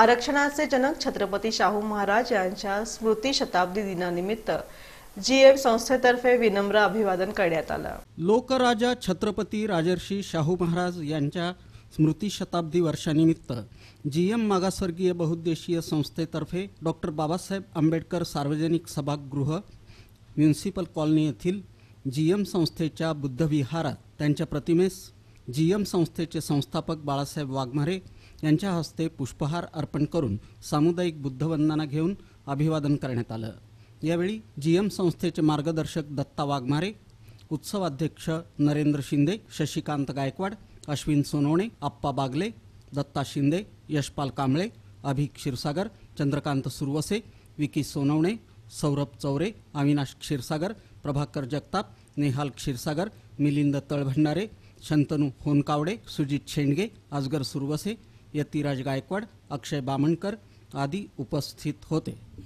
आरक्षणाचे जनक छत्रपती शाहू महाराज यांच्या स्मृती शताब्दी दिनानिमित्त जीएम संस्थेतर्फे विनम्र अभिवादन करण्यात आलं लोकराजा छत्रपती राजर्षी शाहू महाराज यांच्या स्मृती शताब्दी वर्षानिमित्त जी एम मागासवर्गीय बहुद्देशीय संस्थेतर्फे डॉक्टर बाबासाहेब आंबेडकर सार्वजनिक सभागृह म्युन्सिपल कॉलनी येथील जी एम संस्थेच्या बुद्धविहारात त्यांच्या प्रतिमेस जी एम संस्थेचे संस्थापक बाळासाहेब वाघमारे यांच्या हस्ते पुष्पहार अर्पण करून सामुदायिक बुद्धवंदना घेऊन अभिवादन करण्यात आलं यावेळी जी एम संस्थेचे मार्गदर्शक दत्ता वाघमारे उत्सवाध्यक्ष नरेंद्र शिंदे शशिकांत गायकवाड अश्विन सोनवणे आप्पा बागले दत्ता शिंदे यशपाल कांबळे अभि क्षीरसागर चंद्रकांत सुरवसे विकी सोनवणे सौरभ चौरे अविनाश क्षीरसागर प्रभाकर जगताप नेहाल क्षीरसागर मिलिंद तळभंडारे शंतनू होनकावडे सुजित शेंडगे अजगर सुरवसे यतिराज गायकवाड अक्षय बामणकर आदी उपस्थित होते